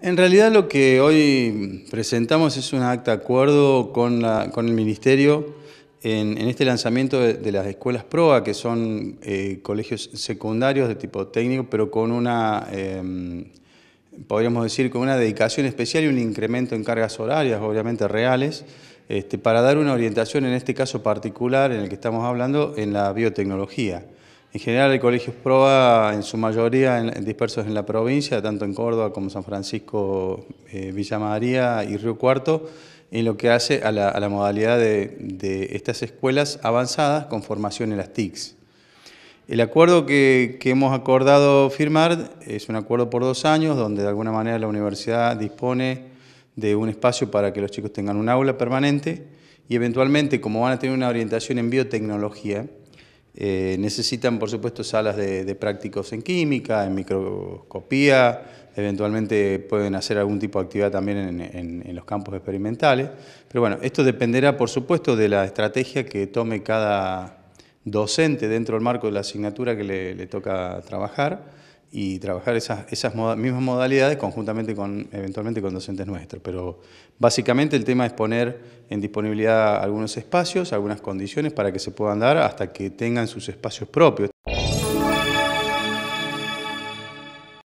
En realidad lo que hoy presentamos es un acta acuerdo con, el Ministerio en, este lanzamiento de, las escuelas PROA, que son eh, colegios secundarios de tipo técnico, pero con una, em, podríamos decir, con una dedicación especial y un incremento en cargas horarias, obviamente reales, este, para dar una orientación, en este caso particular en el que estamos hablando, en la biotecnología. En general, el colegio prueba en su mayoría dispersos en la provincia, tanto en Córdoba como San Francisco, eh, Villa María y Río Cuarto, en lo que hace a la, modalidad de, estas escuelas avanzadas con formación en las TICs. El acuerdo que, que, hemos acordado firmar es un acuerdo por dos años, donde de alguna manera la universidad dispone de un espacio para que los chicos tengan un aula permanente y eventualmente, como van a tener una orientación en biotecnología, eh, necesitan, por supuesto, salas de, prácticos en química, en microscopía, eventualmente pueden hacer algún tipo de actividad también en, los campos experimentales. Pero bueno, esto dependerá, por supuesto, de la estrategia que tome cada docente dentro del marco de la asignatura que le toca trabajar y trabajar esas, esas mismas modalidades conjuntamente con, eventualmente con docentes nuestros. Pero básicamente el tema es poner en disponibilidad algunos espacios, algunas condiciones para que se puedan dar hasta que tengan sus espacios propios.